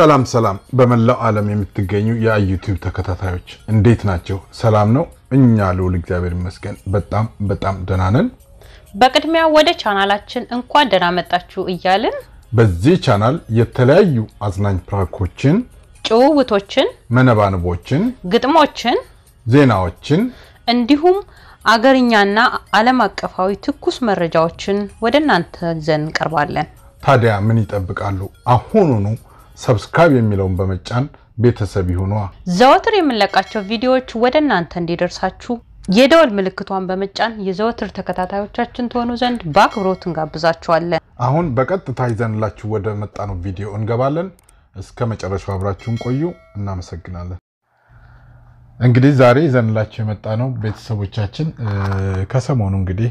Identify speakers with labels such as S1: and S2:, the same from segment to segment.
S1: ሰላም ሰላም በመላው ዓለም የምትገኙ የዩቲዩብ ተከታታዮች እንዴት ናቸው? ሰላም ነው? እኛ ልዑል እግዚአብሔር ይመስገን በጣም በጣም ደህና ነን።
S2: በቅድሚያ ወደ ቻናላችን እንኳን ደህና መጣችሁ እያልን
S1: በዚህ ቻናል የተለያዩ አዝናኝ
S2: ፕራኮችን፣ ጭውውቶችን፣ መነባንቦችን፣ ግጥሞችን፣ ዜናዎችን እንዲሁም አገርኛና ዓለም አቀፋዊ ትኩስ መረጃዎችን ወደ እናንተ ይዘን እንቀርባለን።
S1: ታዲያ ምን ይጠብቃሉ? አሁኑኑ ሰብስክራይብ የሚለውን በመጫን ቤተሰብ ይሁኗ።
S2: ዘወትር የምንለቃቸው ቪዲዮዎች ወደ እናንተ እንዲደርሳችሁ የደወል ምልክቷን በመጫን የዘወትር ተከታታዮቻችን ትሆኑ ዘንድ በአክብሮት እንጋብዛችኋለን።
S1: አሁን በቀጥታ ይዘንላችሁ ወደ መጣነው ቪዲዮ እንገባለን። እስከ መጨረሻው አብራችሁን ቆዩ። እናመሰግናለን። እንግዲህ ዛሬ ይዘንላችሁ የመጣ ነው ቤተሰቦቻችን ከሰሞኑ እንግዲህ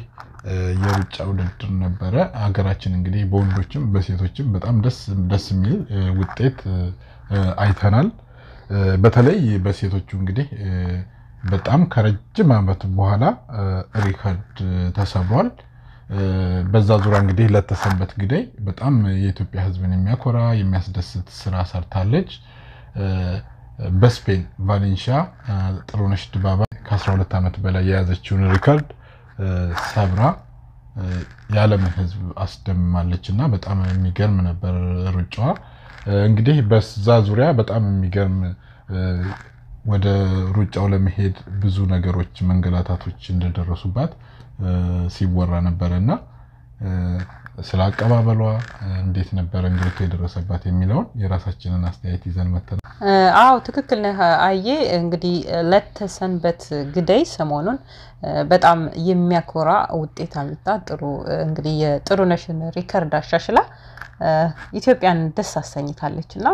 S1: የሩጫ ውድድር ነበረ። ሀገራችን እንግዲህ በወንዶችም በሴቶችም በጣም ደስ የሚል ውጤት አይተናል። በተለይ በሴቶቹ እንግዲህ በጣም ከረጅም ዓመት በኋላ ሪከርድ ተሰብሯል። በዛ ዙሪያ እንግዲህ ለተሰንበት ግዳይ በጣም የኢትዮጵያ ሕዝብን የሚያኮራ የሚያስደስት ስራ ሰርታለች። በስፔን ቫሌንሺያ ጥሩነሽ ድባባ ከ12 ዓመት በላይ የያዘችውን ሪከርድ ሰብራ የዓለምን ሕዝብ አስደምማለች እና በጣም የሚገርም ነበር ሩጫዋ። እንግዲህ በዛ ዙሪያ በጣም የሚገርም ወደ ሩጫው ለመሄድ ብዙ ነገሮች መንገላታቶች እንደደረሱባት ሲወራ ነበረ እና ስለ አቀባበሏ እንዴት ነበረ እንግልቱ የደረሰባት የሚለውን የራሳችንን አስተያየት ይዘን መተናል።
S2: አዎ ትክክል ነህ አዬ። እንግዲህ ለተሰንበት ግደይ ሰሞኑን በጣም የሚያኮራ ውጤት አምጥታ ጥሩ እንግዲህ የጥሩነሽን ሪከርድ አሻሽላ ኢትዮጵያን ደስ አሰኝታለች እና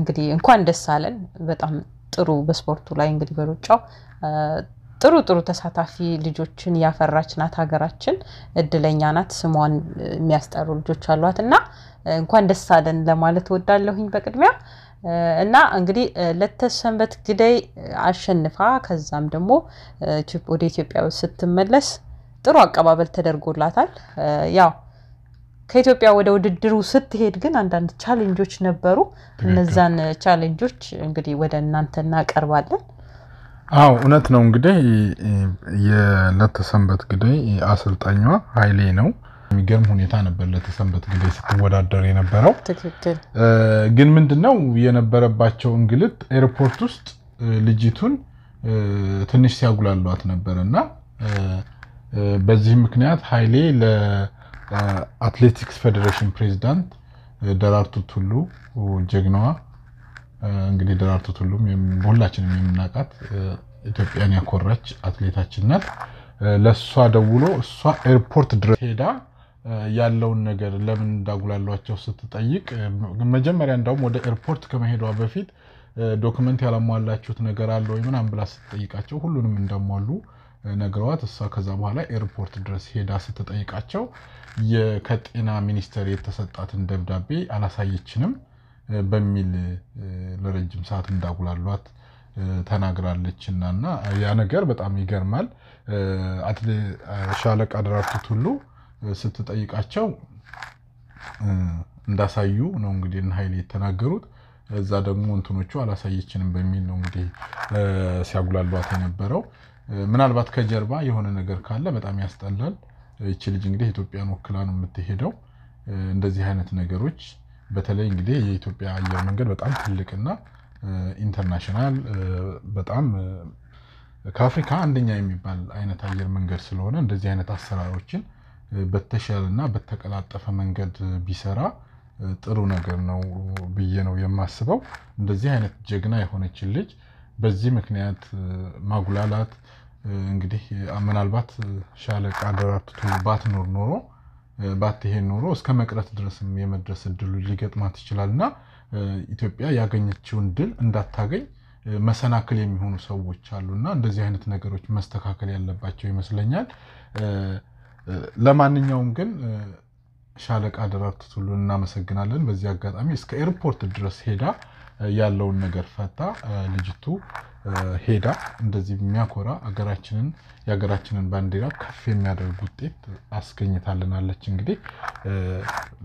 S2: እንግዲህ እንኳን ደስ አለን። በጣም ጥሩ በስፖርቱ ላይ እንግዲህ በሩጫው ጥሩ ጥሩ ተሳታፊ ልጆችን ያፈራች ናት ሀገራችን፣ እድለኛ ናት። ስሟን የሚያስጠሩ ልጆች አሏት እና እንኳን ደስ አለን ለማለት እወዳለሁኝ በቅድሚያ እና እንግዲህ ለተሰንበት ግደይ አሸንፋ ከዛም ደግሞ ወደ ኢትዮጵያ ስትመለስ ጥሩ አቀባበል ተደርጎላታል። ያው ከኢትዮጵያ ወደ ውድድሩ ስትሄድ ግን አንዳንድ ቻሌንጆች ነበሩ። እነዛን ቻሌንጆች እንግዲህ ወደ እናንተ እናቀርባለን።
S1: አው እውነት ነው። እንግዲህ የለተሰንበት ግደይ አሰልጣኛ ሀይሌ ነው። የሚገርም ሁኔታ ነበር ለተሰንበት ጊዜ ስትወዳደር የነበረው። ግን ምንድነው የነበረባቸው እንግልት ኤርፖርት ውስጥ ልጅቱን ትንሽ ሲያጉላሏት ነበር እና በዚህ ምክንያት ኃይሌ ለአትሌቲክስ ፌዴሬሽን ፕሬዚዳንት ደራርቱ ቱሉ ጀግናዋ እንግዲህ ደራርቱ ቱሉም በሁላችንም የምናውቃት ኢትዮጵያን ያኮራች አትሌታችን ናት። ለእሷ ደውሎ እሷ ኤርፖርት ድረስ ሄዳ ያለውን ነገር ለምን እንዳጉላሏቸው ስትጠይቅ መጀመሪያ እንዳውም ወደ ኤርፖርት ከመሄዷ በፊት ዶክመንት ያላሟላችሁት ነገር አለ ወይ ምናምን ብላ ስትጠይቃቸው ሁሉንም እንዳሟሉ ነግረዋት እሷ ከዛ በኋላ ኤርፖርት ድረስ ሄዳ ስትጠይቃቸው ከጤና ሚኒስቴር የተሰጣትን ደብዳቤ አላሳየችንም በሚል ለረጅም ሰዓት እንዳጉላሏት ተናግራለች። እና ያ ነገር በጣም ይገርማል። ሻለቃ ደራርቱ ቱሉ ስትጠይቃቸው እንዳሳዩ ነው እንግዲህ እነ ኃይሌ የተናገሩት። እዛ ደግሞ እንትኖቹ አላሳየችንም በሚል ነው እንግዲህ ሲያጉላሏት የነበረው። ምናልባት ከጀርባ የሆነ ነገር ካለ በጣም ያስጠላል። ይቺ ልጅ እንግዲህ ኢትዮጵያን ወክላ ነው የምትሄደው። እንደዚህ አይነት ነገሮች በተለይ እንግዲህ የኢትዮጵያ አየር መንገድ በጣም ትልቅና ኢንተርናሽናል በጣም ከአፍሪካ አንደኛ የሚባል አይነት አየር መንገድ ስለሆነ እንደዚህ አይነት አሰራሮችን በተሻለና በተቀላጠፈ መንገድ ቢሰራ ጥሩ ነገር ነው ብዬ ነው የማስበው። እንደዚህ አይነት ጀግና የሆነችን ልጅ በዚህ ምክንያት ማጉላላት እንግዲህ ምናልባት ሻለቃ ደራርቱ ባትኖር ኖሮ ባትሄድ ኖሮ እስከ መቅረት ድረስም የመድረስ እድሉ ሊገጥማት ይችላል እና ኢትዮጵያ ያገኘችውን ድል እንዳታገኝ መሰናክል የሚሆኑ ሰዎች አሉ እና እንደዚህ አይነት ነገሮች መስተካከል ያለባቸው ይመስለኛል። ለማንኛውም ግን ሻለቃ ደራርቱ ቱሉ እናመሰግናለን። በዚህ አጋጣሚ እስከ ኤርፖርት ድረስ ሄዳ ያለውን ነገር ፈታ ልጅቱ ሄዳ እንደዚህ የሚያኮራ አገራችንን የሀገራችንን ባንዲራ ከፍ የሚያደርግ ውጤት አስገኝታልናለች። እንግዲህ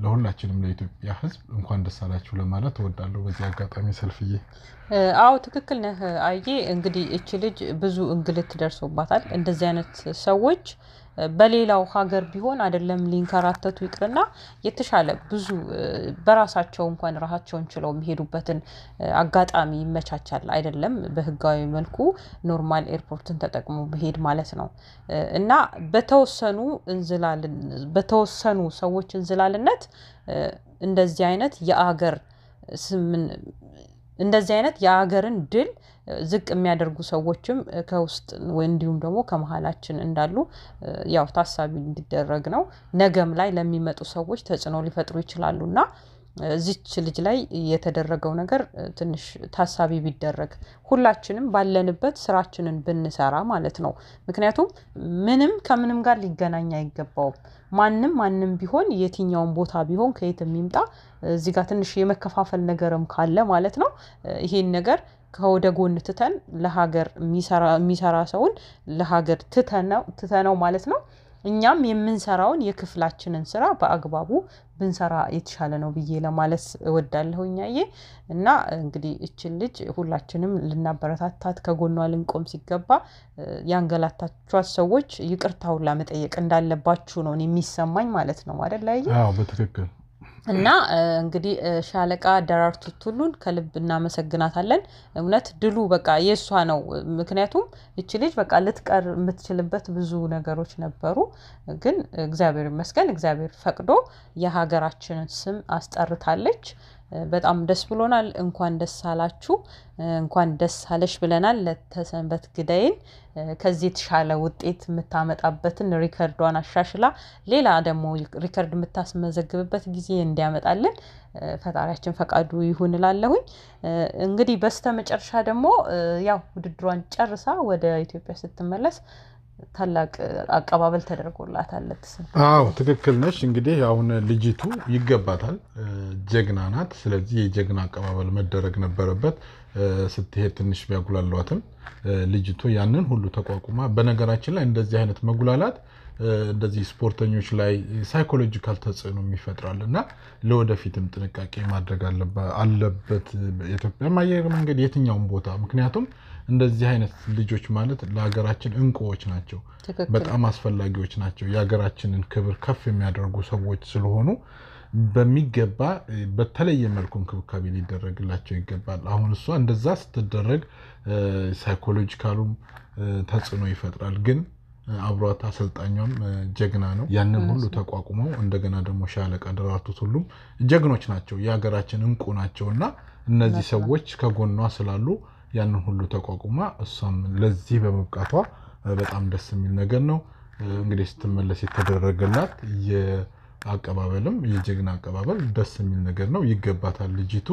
S1: ለሁላችንም ለኢትዮጵያ ሕዝብ እንኳን ደስ አላችሁ ለማለት እወዳለሁ በዚህ አጋጣሚ ሰልፍዬ።
S2: አዎ ትክክል ነህ አዬ። እንግዲህ እች ልጅ ብዙ እንግልት ደርሶባታል። እንደዚህ አይነት ሰዎች በሌላው ሀገር ቢሆን አይደለም ሊንከራተቱ ይቅርና የተሻለ ብዙ በራሳቸው እንኳን ራሳቸውን ችለው የሚሄዱበትን አጋጣሚ ይመቻቻል። አይደለም በህጋዊ መልኩ ኖርማል ኤርፖርትን ተጠቅሞ መሄድ ማለት ነው። እና በተወሰኑ በተወሰኑ ሰዎች እንዝላልነት እንደዚህ አይነት የአገር ስምን እንደዚህ አይነት የሀገርን ድል ዝቅ የሚያደርጉ ሰዎችም ከውስጥ እንዲሁም ደግሞ ከመሀላችን እንዳሉ ያው ታሳቢ እንዲደረግ ነው። ነገም ላይ ለሚመጡ ሰዎች ተጽዕኖ ሊፈጥሩ ይችላሉ እና እዚች ልጅ ላይ የተደረገው ነገር ትንሽ ታሳቢ ቢደረግ ሁላችንም ባለንበት ስራችንን ብንሰራ ማለት ነው። ምክንያቱም ምንም ከምንም ጋር ሊገናኝ አይገባውም። ማንም ማንም ቢሆን የትኛውም ቦታ ቢሆን ከየት የሚምጣ እዚህ ጋር ትንሽ የመከፋፈል ነገርም ካለ ማለት ነው ይሄን ነገር ከወደ ጎን ትተን ለሀገር የሚሰራ ሰውን ለሀገር ትተነው ማለት ነው እኛም የምንሰራውን የክፍላችንን ስራ በአግባቡ ብንሰራ የተሻለ ነው ብዬ ለማለት እወዳለሁ። እኛዬ እና እንግዲህ እችን ልጅ ሁላችንም ልናበረታታት ከጎኗ ልንቆም ሲገባ ያንገላታቿት ሰዎች ይቅርታውን ላመጠየቅ እንዳለባችሁ ነው የሚሰማኝ ማለት ነው አይደል? ላይ በትክክል እና እንግዲህ ሻለቃ ደራርቱ ቱሉን ከልብ እናመሰግናታለን። እውነት ድሉ በቃ የእሷ ነው። ምክንያቱም እች ልጅ በቃ ልትቀር የምትችልበት ብዙ ነገሮች ነበሩ፣ ግን እግዚአብሔር ይመስገን እግዚአብሔር ፈቅዶ የሀገራችንን ስም አስጠርታለች። በጣም ደስ ብሎናል። እንኳን ደስ አላችሁ እንኳን ደስ አለሽ ብለናል። ለተሰንበት ግዳይን ከዚህ የተሻለ ውጤት የምታመጣበትን ሪከርዷን አሻሽላ ሌላ ደግሞ ሪከርድ የምታስመዘግብበት ጊዜ እንዲያመጣልን ፈጣሪያችን ፈቃዱ ይሁን እላለሁኝ። እንግዲህ በስተመጨረሻ ደግሞ ያው ውድድሯን ጨርሳ ወደ ኢትዮጵያ ስትመለስ ታላቅ አቀባበል ተደርጎላታል።
S1: አዎ ትክክል ነች። እንግዲህ አሁን ልጅቱ ይገባታል፣ ጀግና ናት። ስለዚህ የጀግና አቀባበል መደረግ ነበረበት። ስትሄድ ትንሽ ቢያጉላሏትም ልጅቱ ያንን ሁሉ ተቋቁማ፣ በነገራችን ላይ እንደዚህ አይነት መጉላላት እንደዚህ ስፖርተኞች ላይ ሳይኮሎጂካል ተጽዕኖ ይፈጥራል እና ለወደፊትም ጥንቃቄ ማድረግ አለበት። ኢትዮጵያ አየር መንገድ የትኛውም ቦታ ምክንያቱም እንደዚህ አይነት ልጆች ማለት ለሀገራችን እንቁዎች ናቸው። በጣም አስፈላጊዎች ናቸው። የሀገራችንን ክብር ከፍ የሚያደርጉ ሰዎች ስለሆኑ በሚገባ በተለየ መልኩ እንክብካቤ ሊደረግላቸው ይገባል። አሁን እሷ እንደዛ ስትደረግ ሳይኮሎጂካሉም ተጽዕኖ ይፈጥራል። ግን አብሯት አሰልጣኟም ጀግና ነው። ያንን ሁሉ ተቋቁመው እንደገና ደግሞ ሻለቃ ደራርቱ ሁሉም ጀግኖች ናቸው፣ የሀገራችን እንቁ ናቸው እና እነዚህ ሰዎች ከጎኗ ስላሉ ያንን ሁሉ ተቋቁማ እሷም ለዚህ በመብቃቷ በጣም ደስ የሚል ነገር ነው። እንግዲህ ስትመለስ የተደረገላት የአቀባበልም የጀግና አቀባበል ደስ የሚል ነገር ነው። ይገባታል ልጅቱ።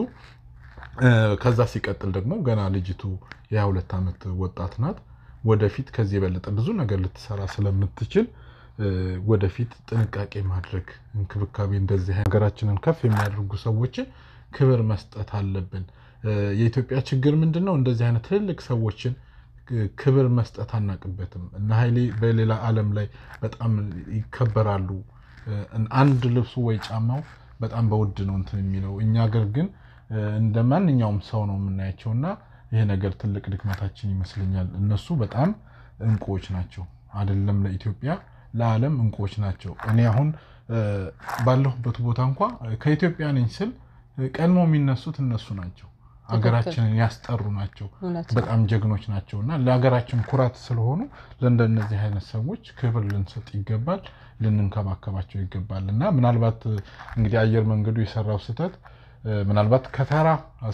S1: ከዛ ሲቀጥል ደግሞ ገና ልጅቱ የ22 ዓመት ወጣት ናት። ወደፊት ከዚህ የበለጠ ብዙ ነገር ልትሰራ ስለምትችል ወደፊት ጥንቃቄ ማድረግ እንክብካቤ፣ እንደዚህ ሀገራችንን ከፍ የሚያደርጉ ሰዎችን ክብር መስጠት አለብን። የኢትዮጵያ ችግር ምንድን ነው? እንደዚህ አይነት ትልልቅ ሰዎችን ክብር መስጠት አናቅበትም። እነ ኃይሌ በሌላ ዓለም ላይ በጣም ይከበራሉ። አንድ ልብሱ ወይ ጫማው በጣም በውድ ነው እንትን የሚለው እኛ አገር ግን እንደ ማንኛውም ሰው ነው የምናያቸው እና ይሄ ነገር ትልቅ ድክመታችን ይመስለኛል። እነሱ በጣም እንቁዎች ናቸው፣ አይደለም ለኢትዮጵያ ለዓለም እንቁዎች ናቸው። እኔ አሁን ባለሁበት ቦታ እንኳ ከኢትዮጵያ ነኝ ስል ቀድሞ የሚነሱት እነሱ ናቸው። ሀገራችንን ያስጠሩ ናቸው። በጣም ጀግኖች ናቸው እና ለሀገራችን ኩራት ስለሆኑ ለእንደነዚህ አይነት ሰዎች ክብር ልንሰጥ ይገባል፣ ልንንከባከባቸው ይገባል እና ምናልባት እንግዲህ አየር መንገዱ የሰራው ስህተት ምናልባት ከተራ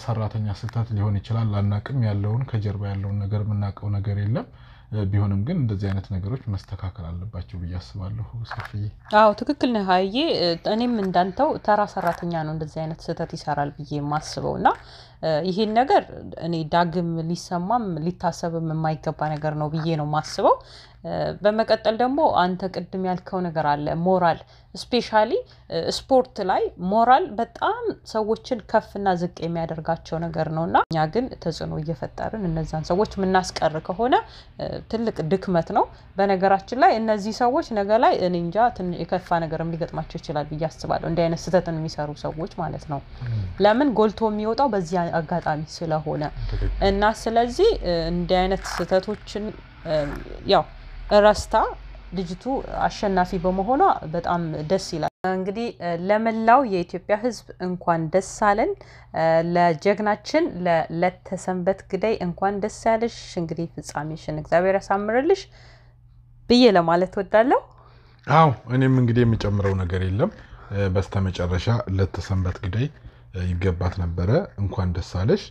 S1: ሰራተኛ ስህተት ሊሆን ይችላል። አናቅም ያለውን ከጀርባ ያለውን ነገር የምናውቀው ነገር የለም። ቢሆንም ግን እንደዚህ አይነት ነገሮች መስተካከል አለባቸው ብዬ አስባለሁ። ሰፊ
S2: አዎ ትክክል ነህ ሀይዬ። እኔም እንዳንተው ተራ ሰራተኛ ነው እንደዚህ አይነት ስህተት ይሰራል ብዬ የማስበው እና ይሄን ነገር እኔ ዳግም ሊሰማም ሊታሰብም የማይገባ ነገር ነው ብዬ ነው የማስበው። በመቀጠል ደግሞ አንተ ቅድም ያልከው ነገር አለ ሞራል፣ ስፔሻሊ ስፖርት ላይ ሞራል በጣም ሰዎችን ከፍና ዝቅ የሚያደርጋቸው ነገር ነው እና እኛ ግን ተጽዕኖ እየፈጠርን እነዛን ሰዎች የምናስቀር ከሆነ ትልቅ ድክመት ነው። በነገራችን ላይ እነዚህ ሰዎች ነገ ላይ እኔ እንጃ የከፋ ነገርም ሊገጥማቸው ይችላል ብዬ አስባለሁ። እንዲህ አይነት ስህተትን የሚሰሩ ሰዎች ማለት ነው። ለምን ጎልቶ የሚወጣው በዚህ አጋጣሚ ስለሆነ እና ስለዚህ እንዲህ አይነት ስህተቶችን ያው እረስታ ልጅቱ አሸናፊ በመሆኗ በጣም ደስ ይላል። እንግዲህ ለመላው የኢትዮጵያ ሕዝብ እንኳን ደስ አለን። ለጀግናችን ለተሰንበት ግዳይ እንኳን ደስ ያለሽ። እንግዲህ ፍጻሜሽን እግዚአብሔር ያሳምርልሽ ብዬ ለማለት ወዳለሁ።
S1: አዎ እኔም እንግዲህ የምጨምረው ነገር የለም። በስተመጨረሻ ለተሰንበት ግዳይ ይገባት ነበረ። እንኳን ደስ አለሽ።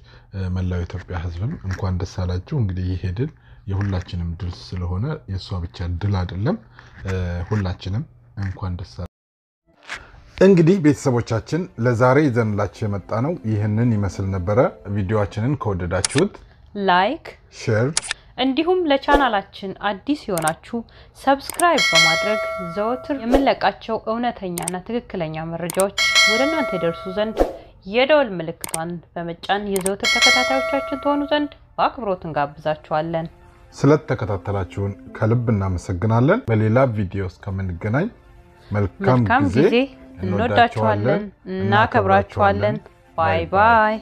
S1: መላው የኢትዮጵያ ሕዝብም እንኳን ደስ አላችሁ። እንግዲህ ይሄ ድል የሁላችንም ድል ስለሆነ የእሷ ብቻ ድል አይደለም። ሁላችንም እንኳን ደስ እንግዲህ ቤተሰቦቻችን ለዛሬ ይዘንላችሁ የመጣ ነው ይህንን ይመስል ነበረ። ቪዲዮችንን ከወደዳችሁት ላይክ፣ ሼር
S2: እንዲሁም ለቻናላችን አዲስ የሆናችሁ ሰብስክራይብ በማድረግ ዘወትር የምንለቃቸው እውነተኛና ትክክለኛ መረጃዎች ወደ እናንተ የደርሱ ዘንድ የደወል ምልክቷን በመጫን የዘወትር ተከታታዮቻችን ተሆኑ ዘንድ በአክብሮት እንጋብዛችኋለን።
S1: ስለተከታተላችሁን ከልብ እናመሰግናለን። በሌላ ቪዲዮ እስከምንገናኝ መልካም ጊዜ እንወዳችኋለን፣
S2: እናከብራችኋለን። ባይ ባይ